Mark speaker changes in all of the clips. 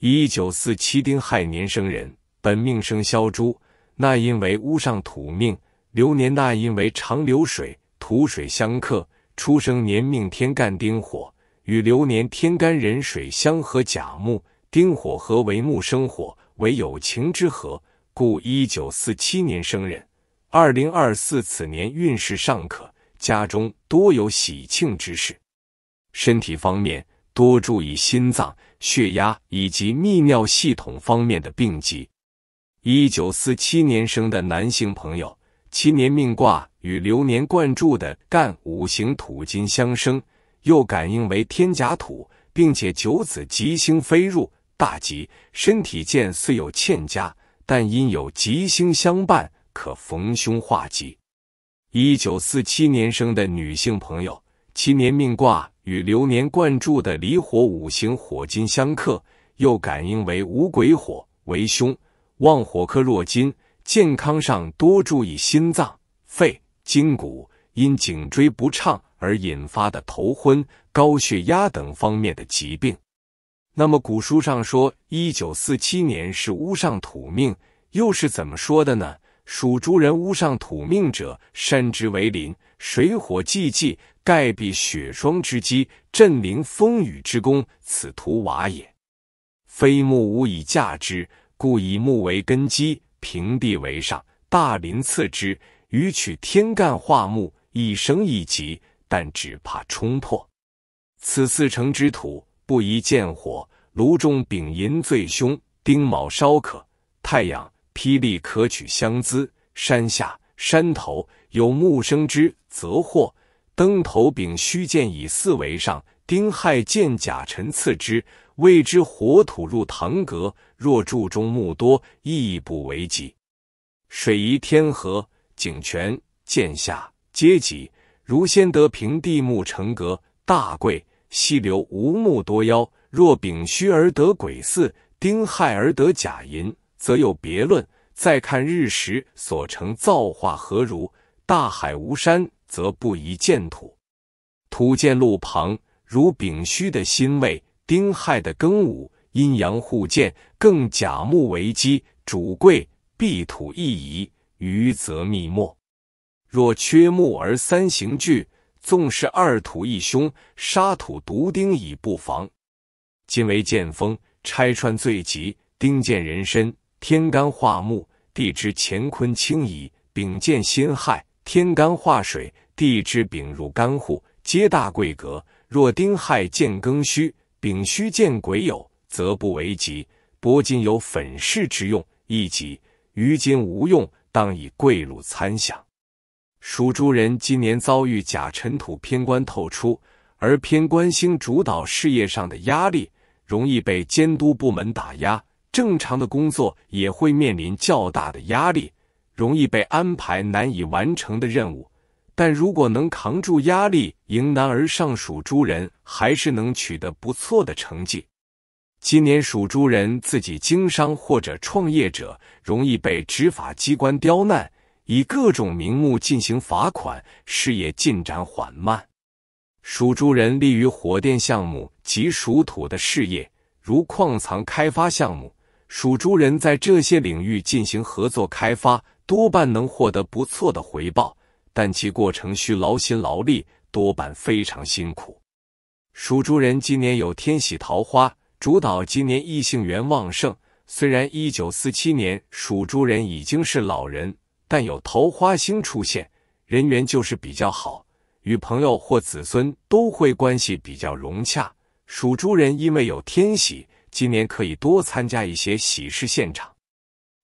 Speaker 1: 一九四七丁亥年生人，本命生肖猪，那因为屋上土命。流年那因为长流水，土水相克。出生年命天干丁火，与流年天干壬水相合，甲木丁火合为木生火，为有情之合。故一九四七年生人，二零二四此年运势尚可，家中多有喜庆之事。身体方面。多注意心脏、血压以及泌尿系统方面的病疾。一九四七年生的男性朋友，其年命卦与流年贯注的干五行土金相生，又感应为天甲土，并且九子吉星飞入，大吉。身体健，虽有欠佳，但因有吉星相伴，可逢凶化吉。一九四七年生的女性朋友，其年命卦。与流年贯注的离火五行火金相克，又感应为五鬼火为凶，旺火克弱金，健康上多注意心脏、肺、筋骨，因颈椎不畅而引发的头昏、高血压等方面的疾病。那么古书上说，一九四七年是屋上土命，又是怎么说的呢？属猪人屋上土命者，山之为林。水火寂寂，盖避雪霜之积，震凌风雨之功。此图瓦也，非木无以架之，故以木为根基，平地为上，大林次之。余取天干化木，以升一吉。但只怕冲破。此四城之土不宜见火，炉中丙寅最凶，丁卯稍可。太阳、霹雳可取相资。山下、山头。有木生之则祸，灯头丙戌见以四为上，丁亥见甲辰次之，谓之火土入堂阁。若柱中木多，亦不为吉。水宜天河、井泉、见下皆吉。如先得平地木成阁，大贵。溪流无木多妖。若丙戌而得癸巳，丁亥而得甲寅，则有别论。再看日时所成造化何如。大海无山，则不宜建土。土见路旁，如丙戌的辛未、丁亥的庚午，阴阳互见，更甲木为基，主贵，必土一宜，余则密莫。若缺木而三行聚，纵是二土一凶，杀土独丁已不防。今为建峰，拆穿最急。丁见人身，天干化木，地支乾坤清矣。丙见辛亥。天干化水，地支丙入干户，皆大贵格。若丁亥见庚戌，丙戌见癸酉，则不为吉。薄金有粉饰之用，亦吉；于金无用，当以贵禄参详。属猪人今年遭遇甲尘土偏官透出，而偏官星主导事业上的压力，容易被监督部门打压，正常的工作也会面临较大的压力。容易被安排难以完成的任务，但如果能扛住压力，迎难而上，属猪人还是能取得不错的成绩。今年属猪人自己经商或者创业者，容易被执法机关刁难，以各种名目进行罚款，事业进展缓慢。属猪人利于火电项目及属土的事业，如矿藏开发项目，属猪人在这些领域进行合作开发。多半能获得不错的回报，但其过程需劳心劳力，多半非常辛苦。属猪人今年有天喜桃花，主导今年异性缘旺盛。虽然一九四七年属猪人已经是老人，但有桃花星出现，人缘就是比较好，与朋友或子孙都会关系比较融洽。属猪人因为有天喜，今年可以多参加一些喜事现场。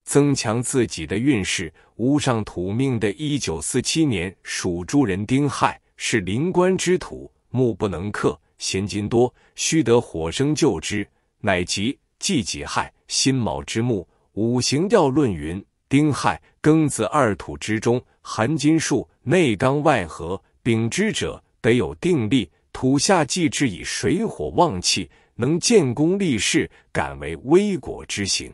Speaker 1: 增强自己的运势。屋上土命的一九四七年属猪人丁亥，是临官之土，木不能克，闲金多，须得火生救之，乃吉。忌己亥、辛卯之木。五行调论云：丁亥，庚子二土之中，含金术，内刚外合，丙之者，得有定力。土下忌之以水火旺气，能建功立事，敢为微果之行。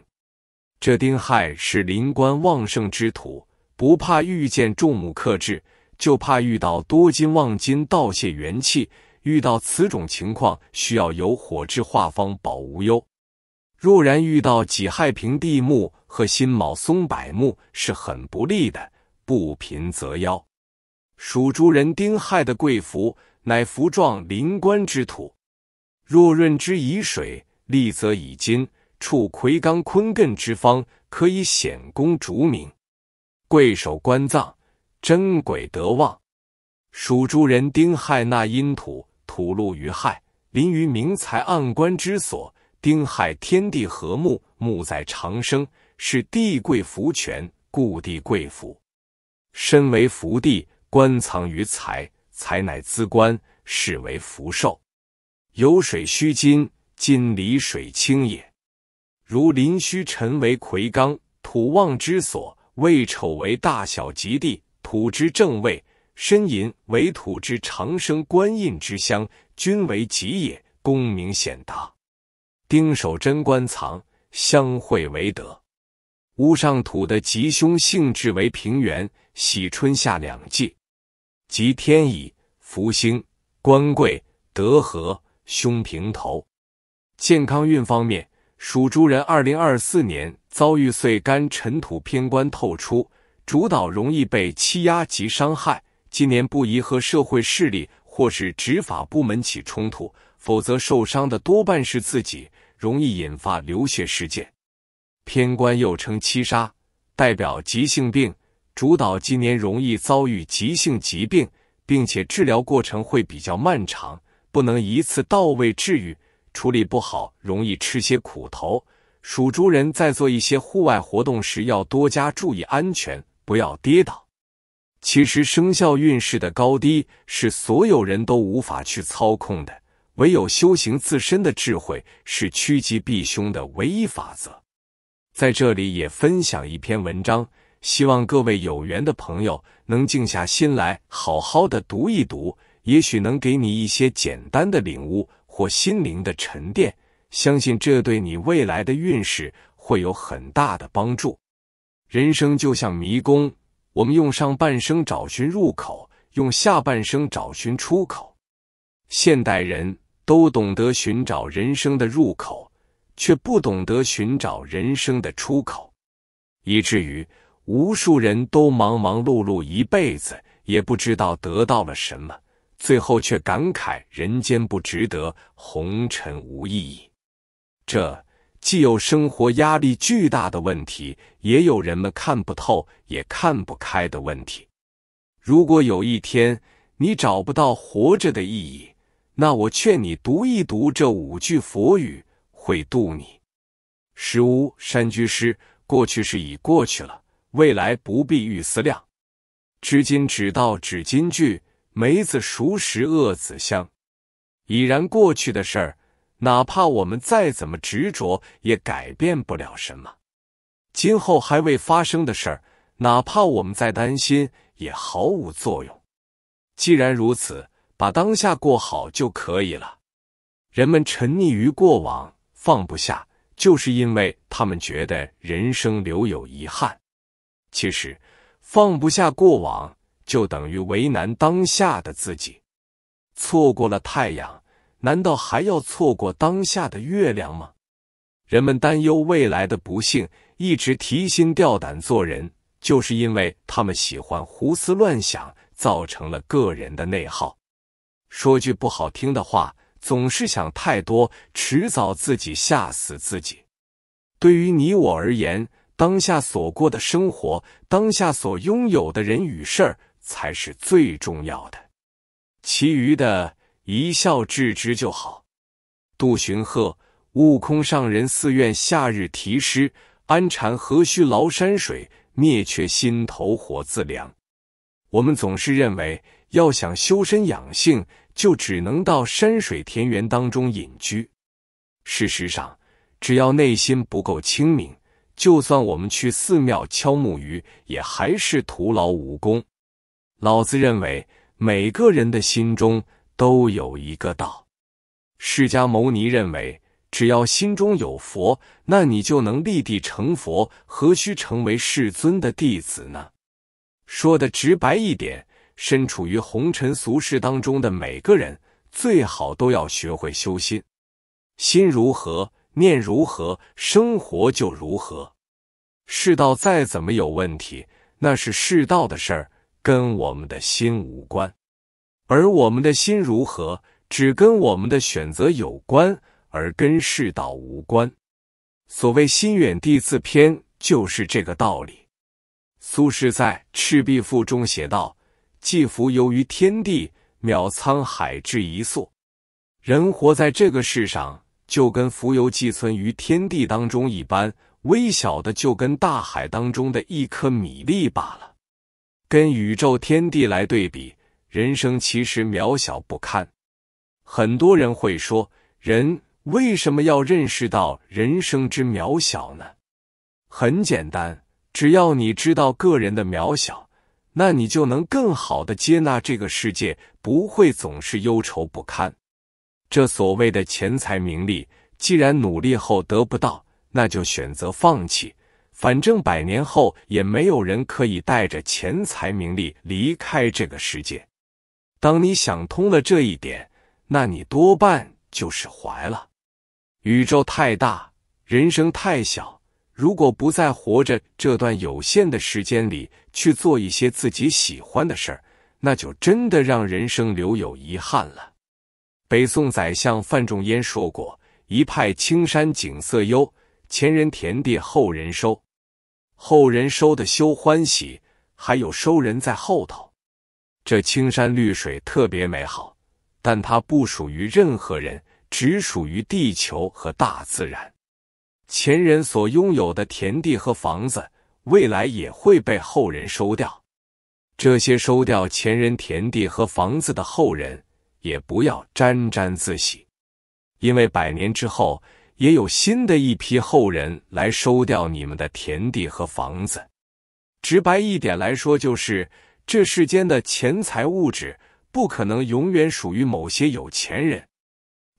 Speaker 1: 这丁亥是临官旺盛之土，不怕遇见众木克制，就怕遇到多金旺金盗泄元气。遇到此种情况，需要有火制化方保无忧。若然遇到己亥平地木和辛卯松柏木，是很不利的，不贫则夭。属猪人丁亥的贵福，乃福壮临官之土，若润之以水，利则以金。处魁罡坤艮之方，可以显功逐名；贵守官藏，真鬼得旺。属猪人丁亥纳阴土，土露于亥，临于明财暗官之所。丁亥天地和睦，木在长生，是地贵福全，故地贵福。身为福地，官藏于财，财乃资官，是为福寿。有水须金，金离水清也。如林虚辰为魁罡，土旺之所；未丑为大小吉地，土之正位；申寅为土之长生，官印之乡，均为吉也，功名显达。丁守贞官藏，相会为德。屋上土的吉凶性质为平原，喜春夏两季，吉天乙、福星、官贵、德和、凶平头。健康运方面。属猪人二零二四年遭遇碎肝尘土偏官透出，主导容易被欺压及伤害。今年不宜和社会势力或是执法部门起冲突，否则受伤的多半是自己，容易引发流血事件。偏官又称七杀，代表急性病，主导今年容易遭遇急性疾病，并且治疗过程会比较漫长，不能一次到位治愈。处理不好，容易吃些苦头。属猪人在做一些户外活动时，要多加注意安全，不要跌倒。其实，生肖运势的高低是所有人都无法去操控的，唯有修行自身的智慧，是趋吉避凶的唯一法则。在这里也分享一篇文章，希望各位有缘的朋友能静下心来，好好的读一读，也许能给你一些简单的领悟。或心灵的沉淀，相信这对你未来的运势会有很大的帮助。人生就像迷宫，我们用上半生找寻入口，用下半生找寻出口。现代人都懂得寻找人生的入口，却不懂得寻找人生的出口，以至于无数人都忙忙碌碌一辈子，也不知道得到了什么。最后却感慨人间不值得，红尘无意义。这既有生活压力巨大的问题，也有人们看不透也看不开的问题。如果有一天你找不到活着的意义，那我劝你读一读这五句佛语，会渡你。十屋山居师：过去是已过去了，未来不必预思量。知今只道只今句。梅子熟时，恶子香。已然过去的事儿，哪怕我们再怎么执着，也改变不了什么。今后还未发生的事儿，哪怕我们再担心，也毫无作用。既然如此，把当下过好就可以了。人们沉溺于过往，放不下，就是因为他们觉得人生留有遗憾。其实，放不下过往。就等于为难当下的自己，错过了太阳，难道还要错过当下的月亮吗？人们担忧未来的不幸，一直提心吊胆做人，就是因为他们喜欢胡思乱想，造成了个人的内耗。说句不好听的话，总是想太多，迟早自己吓死自己。对于你我而言，当下所过的生活，当下所拥有的人与事儿。才是最重要的，其余的一笑置之就好。杜荀鹤《悟空上人寺院夏日题诗》：安禅何须劳山水，灭却心头火自凉。我们总是认为，要想修身养性，就只能到山水田园当中隐居。事实上，只要内心不够清明，就算我们去寺庙敲木鱼，也还是徒劳无功。老子认为，每个人的心中都有一个道。释迦牟尼认为，只要心中有佛，那你就能立地成佛，何须成为世尊的弟子呢？说的直白一点，身处于红尘俗世当中的每个人，最好都要学会修心。心如何，念如何，生活就如何。世道再怎么有问题，那是世道的事儿。跟我们的心无关，而我们的心如何，只跟我们的选择有关，而跟世道无关。所谓“心远地自偏”，就是这个道理。苏轼在《赤壁赋》中写道：“寄蜉蝣于天地，渺沧海之一粟。”人活在这个世上，就跟蜉蝣寄存于天地当中一般，微小的，就跟大海当中的一颗米粒罢了。跟宇宙天地来对比，人生其实渺小不堪。很多人会说，人为什么要认识到人生之渺小呢？很简单，只要你知道个人的渺小，那你就能更好的接纳这个世界，不会总是忧愁不堪。这所谓的钱财名利，既然努力后得不到，那就选择放弃。反正百年后也没有人可以带着钱财名利离开这个世界。当你想通了这一点，那你多半就释怀了。宇宙太大，人生太小。如果不在活着这段有限的时间里去做一些自己喜欢的事儿，那就真的让人生留有遗憾了。北宋宰相范仲淹说过：“一派青山景色幽，前人田地后人收。”后人收的休欢喜，还有收人在后头。这青山绿水特别美好，但它不属于任何人，只属于地球和大自然。前人所拥有的田地和房子，未来也会被后人收掉。这些收掉前人田地和房子的后人，也不要沾沾自喜，因为百年之后。也有新的一批后人来收掉你们的田地和房子。直白一点来说，就是这世间的钱财物质不可能永远属于某些有钱人，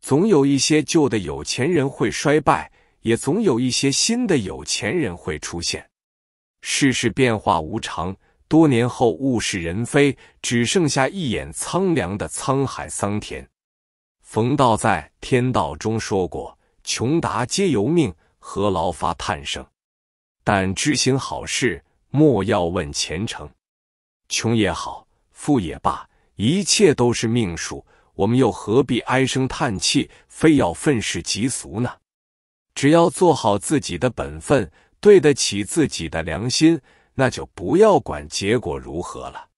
Speaker 1: 总有一些旧的有钱人会衰败，也总有一些新的有钱人会出现。世事变化无常，多年后物是人非，只剩下一眼苍凉的沧海桑田。冯道在《天道》中说过。穷达皆由命，何劳发叹声？但知行好事，莫要问前程。穷也好，富也罢，一切都是命数。我们又何必唉声叹气，非要愤世嫉俗呢？只要做好自己的本分，对得起自己的良心，那就不要管结果如何了。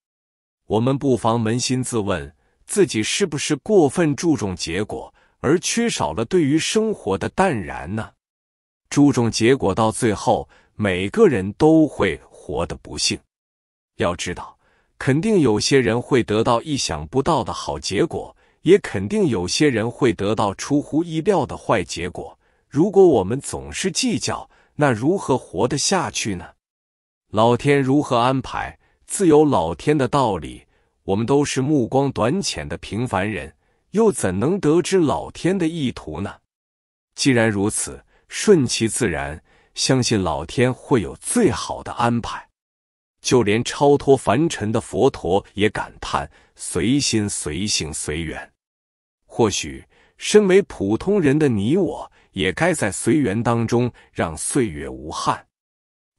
Speaker 1: 我们不妨扪心自问，自己是不是过分注重结果？而缺少了对于生活的淡然呢？注重结果到最后，每个人都会活得不幸。要知道，肯定有些人会得到意想不到的好结果，也肯定有些人会得到出乎意料的坏结果。如果我们总是计较，那如何活得下去呢？老天如何安排，自有老天的道理。我们都是目光短浅的平凡人。又怎能得知老天的意图呢？既然如此，顺其自然，相信老天会有最好的安排。就连超脱凡尘的佛陀也感叹：随心、随性、随缘。或许，身为普通人的你我，也该在随缘当中让岁月无憾。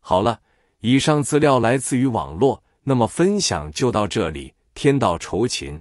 Speaker 1: 好了，以上资料来自于网络，那么分享就到这里。天道酬勤。